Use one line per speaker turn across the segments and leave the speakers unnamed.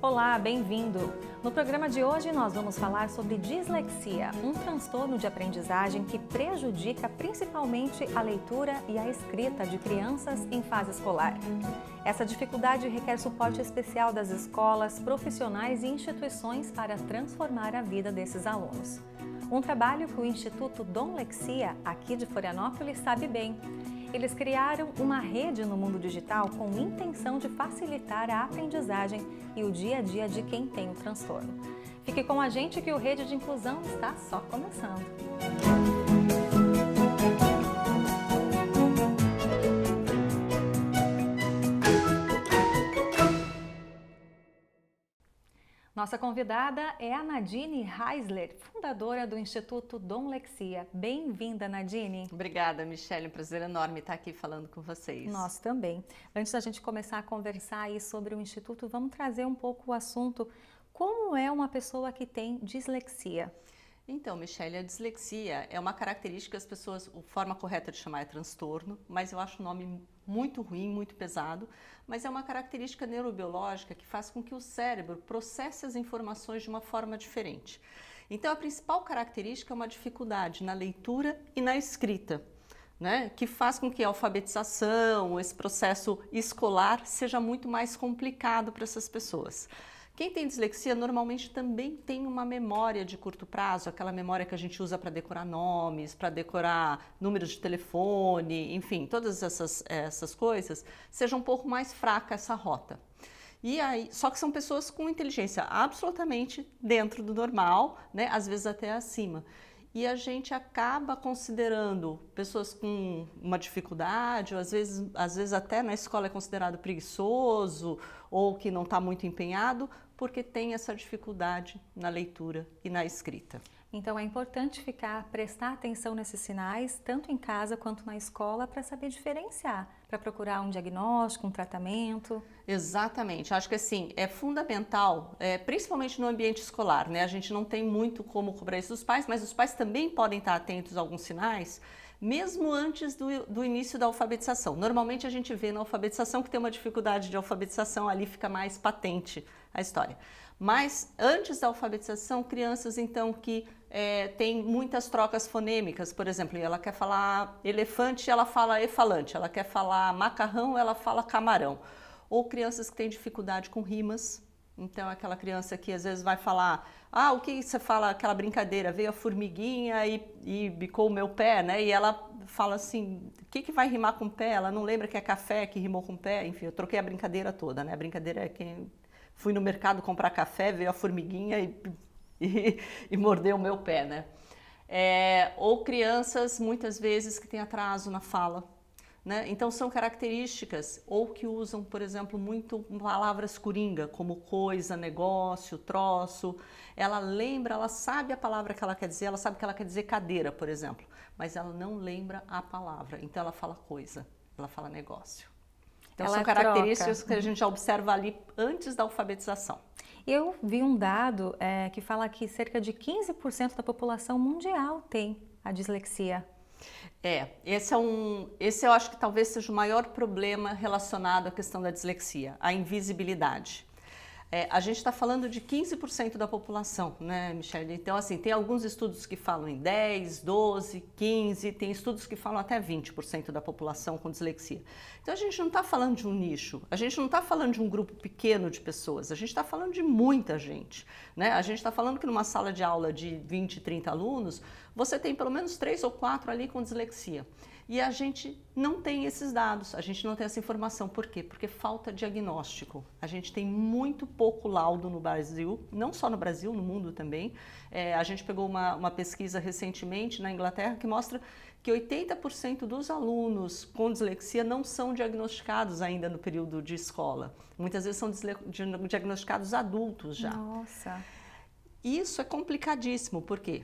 Olá, bem-vindo! No programa de hoje nós vamos falar sobre dislexia, um transtorno de aprendizagem que prejudica principalmente a leitura e a escrita de crianças em fase escolar. Essa dificuldade requer suporte especial das escolas, profissionais e instituições para transformar a vida desses alunos. Um trabalho que o Instituto Dom Lexia, aqui de Florianópolis, sabe bem. Eles criaram uma rede no mundo digital com intenção de facilitar a aprendizagem e o dia a dia de quem tem o transtorno. Fique com a gente que o Rede de Inclusão está só começando. Nossa convidada é a Nadine Heisler, fundadora do Instituto Dom Lexia. Bem-vinda, Nadine. Obrigada, Michelle. Um prazer enorme estar aqui falando com vocês. Nós também. Antes da gente começar a conversar aí sobre o Instituto, vamos trazer um pouco o assunto. Como é uma pessoa que tem dislexia?
Então, Michelle, a dislexia é uma característica que as pessoas, a forma correta de chamar é transtorno, mas eu acho o nome muito ruim, muito pesado, mas é uma característica neurobiológica que faz com que o cérebro processe as informações de uma forma diferente. Então, a principal característica é uma dificuldade na leitura e na escrita. Né, que faz com que a alfabetização, esse processo escolar, seja muito mais complicado para essas pessoas. Quem tem dislexia normalmente também tem uma memória de curto prazo, aquela memória que a gente usa para decorar nomes, para decorar números de telefone, enfim, todas essas, essas coisas, seja um pouco mais fraca essa rota. E aí, só que são pessoas com inteligência absolutamente dentro do normal, né? às vezes até acima. E a gente acaba considerando pessoas com uma dificuldade, ou às vezes, às vezes até na escola é considerado preguiçoso ou que não está muito empenhado, porque tem essa dificuldade na leitura e na escrita.
Então é importante ficar, prestar atenção nesses sinais, tanto em casa quanto na escola, para saber diferenciar,
para procurar um diagnóstico, um tratamento. Exatamente. Acho que assim é fundamental, é, principalmente no ambiente escolar, né? A gente não tem muito como cobrar isso dos pais, mas os pais também podem estar atentos a alguns sinais mesmo antes do, do, início da alfabetização. Normalmente a gente vê na alfabetização que tem uma dificuldade de alfabetização, ali fica mais patente a história. Mas antes da alfabetização, crianças então que é, têm muitas trocas fonêmicas, por exemplo, ela quer falar elefante, ela fala efalante, ela quer falar macarrão, ela fala camarão. Ou crianças que têm dificuldade com rimas, então aquela criança que às vezes vai falar, ah, o que você fala, aquela brincadeira, veio a formiguinha e, e bicou o meu pé, né? E ela fala assim, o que, que vai rimar com pé? Ela não lembra que é café que rimou com pé, enfim, eu troquei a brincadeira toda, né? A brincadeira é quem fui no mercado comprar café, veio a formiguinha e, e, e mordeu o meu pé, né? É, ou crianças, muitas vezes, que têm atraso na fala. Né? Então, são características, ou que usam, por exemplo, muito palavras coringa, como coisa, negócio, troço. Ela lembra, ela sabe a palavra que ela quer dizer, ela sabe que ela quer dizer cadeira, por exemplo, mas ela não lembra a palavra, então ela fala coisa, ela fala negócio. Então Ela são características troca. que a gente já observa ali antes da alfabetização.
Eu vi um dado é, que fala que cerca de 15% da população mundial tem a
dislexia. É, esse é um, esse eu acho que talvez seja o maior problema relacionado à questão da dislexia, a invisibilidade. É, a gente está falando de 15% da população, né, Michelle? Então, assim, tem alguns estudos que falam em 10, 12, 15, tem estudos que falam até 20% da população com dislexia. Então, a gente não está falando de um nicho, a gente não está falando de um grupo pequeno de pessoas, a gente está falando de muita gente, né? A gente está falando que numa sala de aula de 20, 30 alunos, você tem pelo menos três ou quatro ali com dislexia. E a gente não tem esses dados, a gente não tem essa informação. Por quê? Porque falta diagnóstico. A gente tem muito pouco laudo no Brasil, não só no Brasil, no mundo também. É, a gente pegou uma, uma pesquisa recentemente na Inglaterra que mostra que 80% dos alunos com dislexia não são diagnosticados ainda no período de escola. Muitas vezes são diagnosticados adultos já.
Nossa!
Isso é complicadíssimo, porque,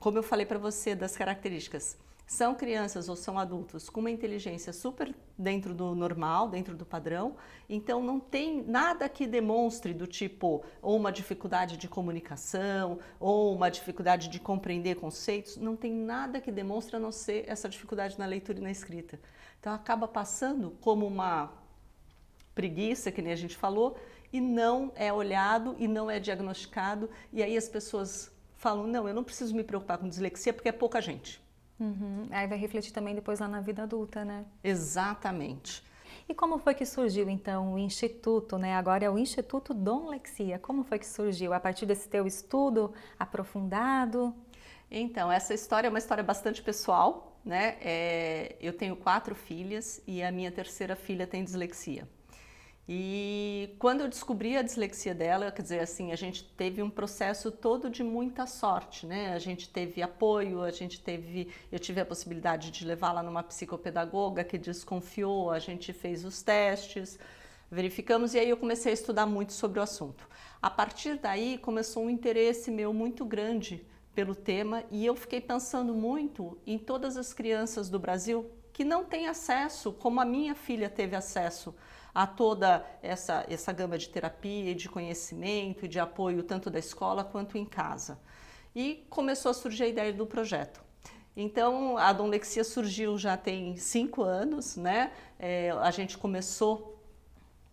como eu falei para você das características, são crianças ou são adultos com uma inteligência super dentro do normal, dentro do padrão, então não tem nada que demonstre do tipo ou uma dificuldade de comunicação ou uma dificuldade de compreender conceitos, não tem nada que demonstre a não ser essa dificuldade na leitura e na escrita. Então acaba passando como uma preguiça, que nem a gente falou, e não é olhado e não é diagnosticado, e aí as pessoas falam: não, eu não preciso me preocupar com dislexia porque é pouca gente.
Uhum. Aí vai refletir também depois lá na vida adulta, né?
Exatamente.
E como foi que surgiu então o instituto, né? Agora é o Instituto Dom
Lexia. Como foi que surgiu? A partir desse teu estudo aprofundado? Então, essa história é uma história bastante pessoal, né? É, eu tenho quatro filhas e a minha terceira filha tem dislexia. E quando eu descobri a dislexia dela, quer dizer, assim, a gente teve um processo todo de muita sorte, né? A gente teve apoio, a gente teve, eu tive a possibilidade de levá-la numa psicopedagoga que desconfiou, a gente fez os testes, verificamos e aí eu comecei a estudar muito sobre o assunto. A partir daí começou um interesse meu muito grande pelo tema e eu fiquei pensando muito em todas as crianças do Brasil que não têm acesso, como a minha filha teve acesso a toda essa, essa gama de terapia de conhecimento e de apoio, tanto da escola quanto em casa. E começou a surgir a ideia do projeto. Então, a Donlexia surgiu já tem cinco anos, né? É, a gente começou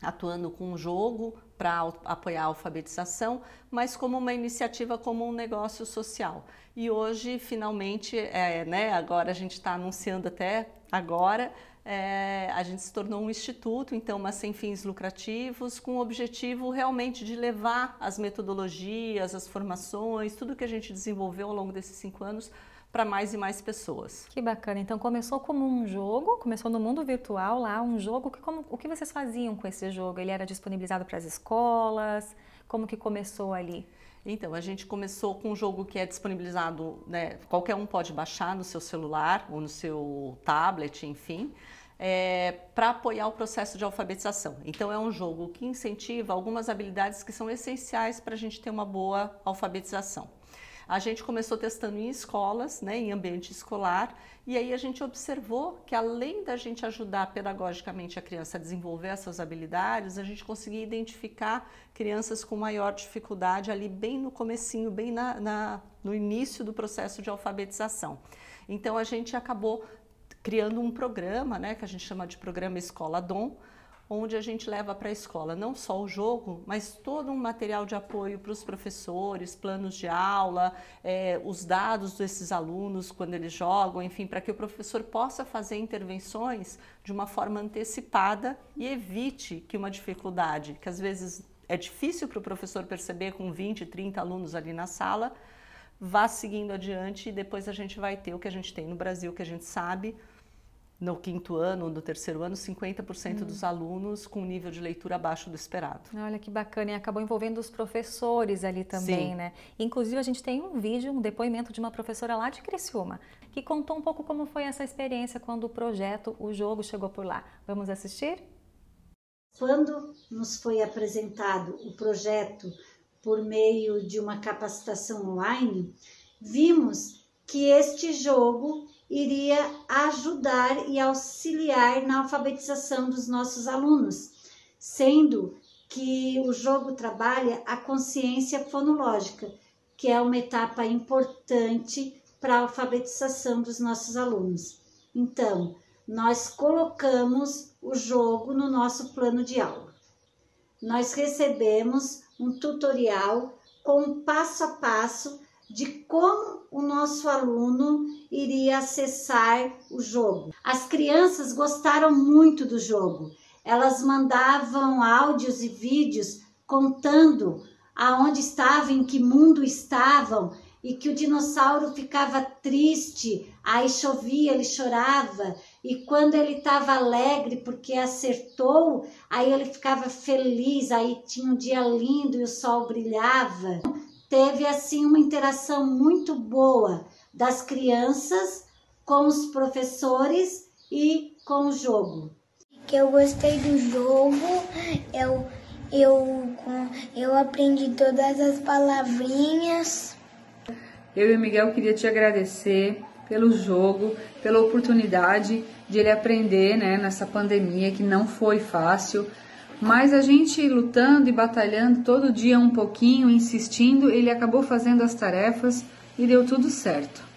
atuando com um jogo para apoiar a alfabetização, mas como uma iniciativa, como um negócio social. E hoje, finalmente, é, né, agora a gente está anunciando até agora, é, a gente se tornou um instituto, então, mas sem fins lucrativos, com o objetivo realmente de levar as metodologias, as formações, tudo que a gente desenvolveu ao longo desses cinco anos para mais e mais pessoas.
Que bacana. Então começou como um jogo, começou no mundo virtual lá, um jogo. Que, como, o que vocês faziam com esse jogo? Ele era disponibilizado para as escolas?
Como que começou ali? Então, a gente começou com um jogo que é disponibilizado, né, qualquer um pode baixar no seu celular ou no seu tablet, enfim, é, para apoiar o processo de alfabetização. Então, é um jogo que incentiva algumas habilidades que são essenciais para a gente ter uma boa alfabetização. A gente começou testando em escolas, né, em ambiente escolar, e aí a gente observou que além da gente ajudar pedagogicamente a criança a desenvolver essas habilidades, a gente conseguia identificar crianças com maior dificuldade ali bem no comecinho, bem na, na no início do processo de alfabetização. Então a gente acabou criando um programa, né, que a gente chama de programa Escola Dom, onde a gente leva para a escola não só o jogo, mas todo um material de apoio para os professores, planos de aula, é, os dados desses alunos quando eles jogam, enfim, para que o professor possa fazer intervenções de uma forma antecipada e evite que uma dificuldade, que às vezes é difícil para o professor perceber com 20, 30 alunos ali na sala, vá seguindo adiante e depois a gente vai ter o que a gente tem no Brasil, que a gente sabe, no quinto ano, no terceiro ano, 50% hum. dos alunos com nível de leitura abaixo do esperado.
Olha que bacana, e acabou envolvendo os professores ali também, Sim. né? Inclusive, a gente tem um vídeo, um depoimento de uma professora lá de Criciúma, que contou um pouco como foi essa experiência quando o projeto, o jogo chegou por lá. Vamos assistir?
Quando nos foi apresentado o projeto por meio de uma capacitação online, vimos que este jogo iria ajudar e auxiliar na alfabetização dos nossos alunos, sendo que o jogo trabalha a consciência fonológica, que é uma etapa importante para a alfabetização dos nossos alunos. Então, nós colocamos o jogo no nosso plano de aula. Nós recebemos um tutorial com um passo a passo de como o nosso aluno iria acessar o jogo. As crianças gostaram muito do jogo. Elas mandavam áudios e vídeos contando aonde estavam, em que mundo estavam e que o dinossauro ficava triste, aí chovia, ele chorava, e quando ele estava alegre porque acertou, aí ele ficava feliz, aí tinha um dia lindo e o sol brilhava teve assim uma interação muito boa das crianças com os professores e com o jogo.
Que eu gostei do jogo, eu eu eu aprendi todas as palavrinhas.
Eu e o Miguel queria te agradecer pelo jogo, pela oportunidade de ele aprender, né, nessa pandemia que não foi fácil. Mas a gente lutando e batalhando todo dia um pouquinho, insistindo, ele acabou fazendo as tarefas e deu tudo certo.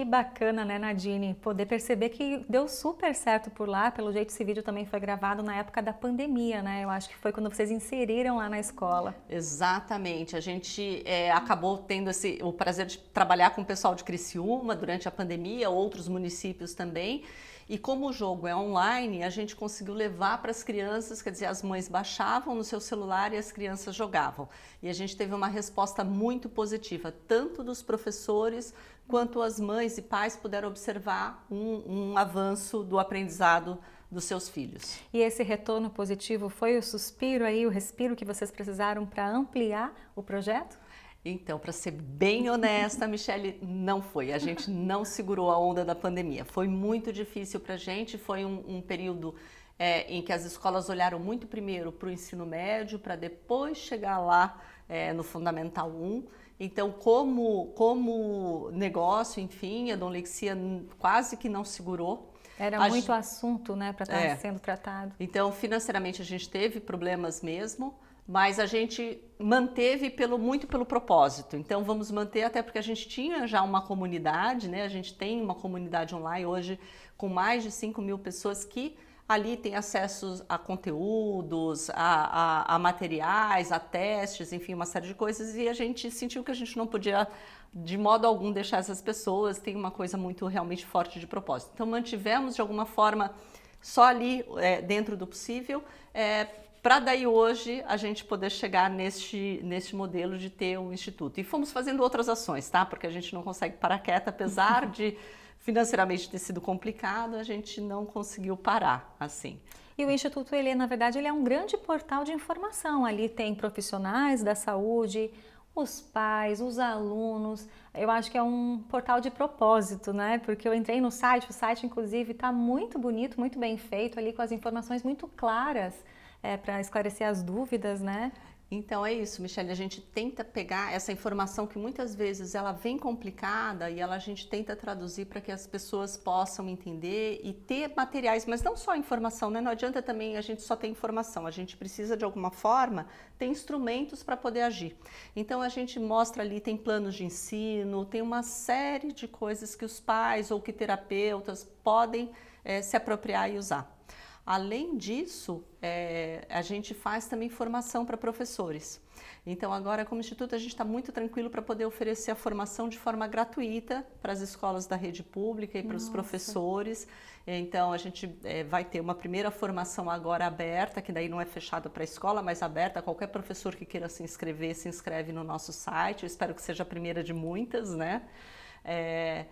Que bacana, né, Nadine? Poder perceber que deu super certo por lá. Pelo jeito, esse vídeo também foi gravado na época da pandemia, né? Eu acho que foi quando vocês inseriram lá na escola.
Exatamente. A gente é, acabou tendo esse, o prazer de trabalhar com o pessoal de Criciúma durante a pandemia, outros municípios também. E como o jogo é online, a gente conseguiu levar para as crianças, quer dizer, as mães baixavam no seu celular e as crianças jogavam. E a gente teve uma resposta muito positiva, tanto dos professores quanto as mães e pais puderam observar um, um avanço do aprendizado dos seus filhos.
E esse retorno positivo foi o suspiro aí, o respiro que vocês precisaram para ampliar o projeto?
Então, para ser bem honesta, Michele, não foi. A gente não segurou a onda da pandemia. Foi muito difícil para a gente. Foi um, um período é, em que as escolas olharam muito primeiro para o ensino médio, para depois chegar lá é, no Fundamental 1. Então, como, como negócio, enfim, a Lexia quase que não segurou. Era a muito gente...
assunto, né, para estar tá é. sendo
tratado. Então, financeiramente a gente teve problemas mesmo, mas a gente manteve pelo muito pelo propósito. Então, vamos manter até porque a gente tinha já uma comunidade, né? A gente tem uma comunidade online hoje com mais de 5 mil pessoas que Ali tem acesso a conteúdos, a, a, a, materiais, a testes, enfim, uma série de coisas. E a gente sentiu que a gente não podia, de modo algum, deixar essas pessoas. Tem uma coisa muito realmente forte de propósito. Então, mantivemos, de alguma forma, só ali é, dentro do possível, é, para daí hoje a gente poder chegar neste, neste modelo de ter um instituto. E fomos fazendo outras ações, tá? Porque a gente não consegue parar quieta, apesar de financeiramente ter sido complicado, a gente não conseguiu parar assim.
E o Instituto, ele, na verdade, ele é um grande portal de informação. Ali tem profissionais da saúde, os pais, os alunos. Eu acho que é um portal de propósito, né? Porque eu entrei no site, o site, inclusive, está muito bonito, muito bem feito
ali, com as informações muito claras. É, para esclarecer as dúvidas, né? Então é isso, Michelle. A gente tenta pegar essa informação que muitas vezes ela vem complicada e ela a gente tenta traduzir para que as pessoas possam entender e ter materiais, mas não só informação, né? Não adianta também a gente só ter informação. A gente precisa de alguma forma ter instrumentos para poder agir. Então a gente mostra ali tem planos de ensino, tem uma série de coisas que os pais ou que terapeutas podem é, se apropriar e usar. Além disso, é, a gente faz também formação para professores. Então, agora, como instituto, a gente está muito tranquilo para poder oferecer a formação de forma gratuita para as escolas da rede pública e para os professores. Então, a gente é, vai ter uma primeira formação agora aberta, que daí não é fechada para a escola, mas aberta. Qualquer professor que queira se inscrever, se inscreve no nosso site. Eu espero que seja a primeira de muitas, né? É,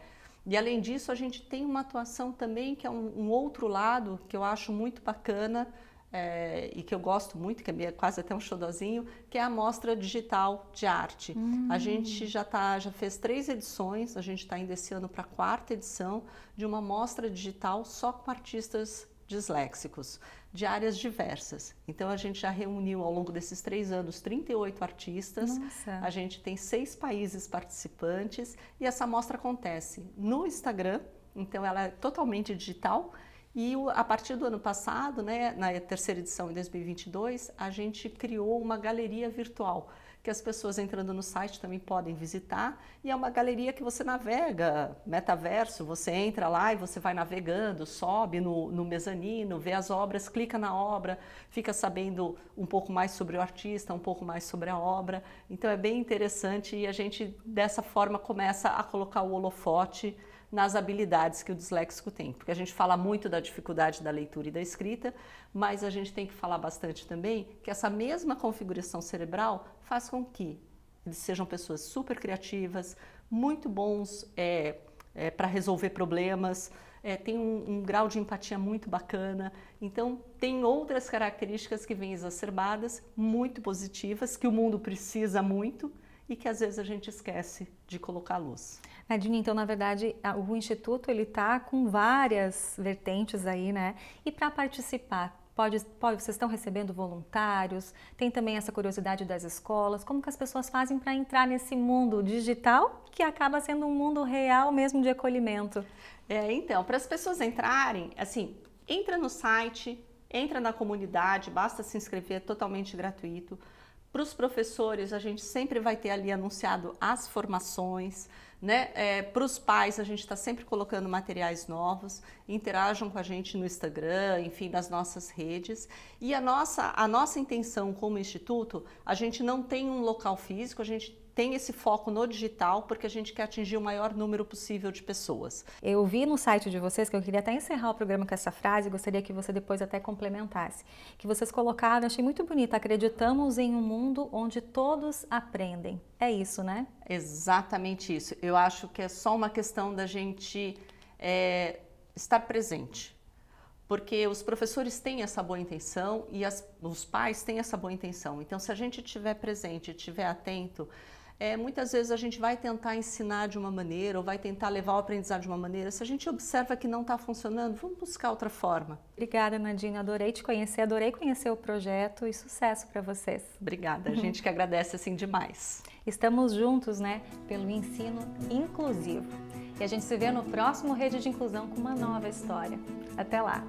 e além disso, a gente tem uma atuação também que é um, um outro lado que eu acho muito bacana é, e que eu gosto muito, que é quase até um xodozinho, que é a mostra digital de arte. Hum. A gente já tá, já fez três edições, a gente está indo esse ano para a quarta edição de uma mostra digital só com artistas disléxicos, de áreas diversas. Então a gente já reuniu ao longo desses três anos 38 artistas, Nossa. a gente tem seis países participantes e essa mostra acontece no Instagram, então ela é totalmente digital. E a partir do ano passado, né, na terceira edição em 2022, a gente criou uma galeria virtual que as pessoas entrando no site também podem visitar. E é uma galeria que você navega, metaverso, você entra lá e você vai navegando, sobe no, no mezanino, vê as obras, clica na obra, fica sabendo um pouco mais sobre o artista, um pouco mais sobre a obra. Então é bem interessante e a gente dessa forma começa a colocar o holofote nas habilidades que o disléxico tem, porque a gente fala muito da dificuldade da leitura e da escrita, mas a gente tem que falar bastante também que essa mesma configuração cerebral faz com que eles sejam pessoas super criativas, muito bons é, é, para resolver problemas, é, tem um, um, grau de empatia muito bacana. Então, tem outras características que vêm exacerbadas, muito positivas, que o mundo precisa muito e que às vezes a gente esquece de colocar luz. Nadinha, então
na verdade o Instituto ele está com várias vertentes aí, né? E para participar, Pode, pode, vocês estão recebendo voluntários, tem também essa curiosidade das escolas, como que as pessoas fazem para entrar nesse mundo digital que acaba sendo um mundo real
mesmo de acolhimento? É, então, para as pessoas entrarem, assim, entra no site, entra na comunidade, basta se inscrever, é totalmente gratuito. Para os professores, a gente sempre vai ter ali anunciado as formações, né? É, para os pais, a gente está sempre colocando materiais novos, interajam com a gente no Instagram, enfim, nas nossas redes. E a nossa, a nossa intenção como instituto, a gente não tem um local físico, a gente tem esse foco no digital porque a gente quer atingir o maior número possível de pessoas.
Eu vi no site de vocês que eu queria até encerrar o programa com essa frase, gostaria que você depois até complementasse, que vocês colocaram, achei muito bonita, acreditamos em um mundo onde todos aprendem. É isso, né?
Exatamente isso. Eu acho que é só uma questão da gente é, estar presente porque os professores têm essa boa intenção e as, os pais têm essa boa intenção. Então, se a gente estiver presente, estiver atento, é, muitas vezes a gente vai tentar ensinar de uma maneira ou vai tentar levar o aprendizado de uma maneira. Se a gente observa que não está funcionando, vamos buscar outra forma. Obrigada,
Nadine. Adorei te conhecer, adorei conhecer o projeto e sucesso para vocês. Obrigada. A gente que agradece assim demais. Estamos juntos, né, pelo ensino inclusivo. E a gente se vê no próximo Rede de Inclusão com uma nova história. Até lá!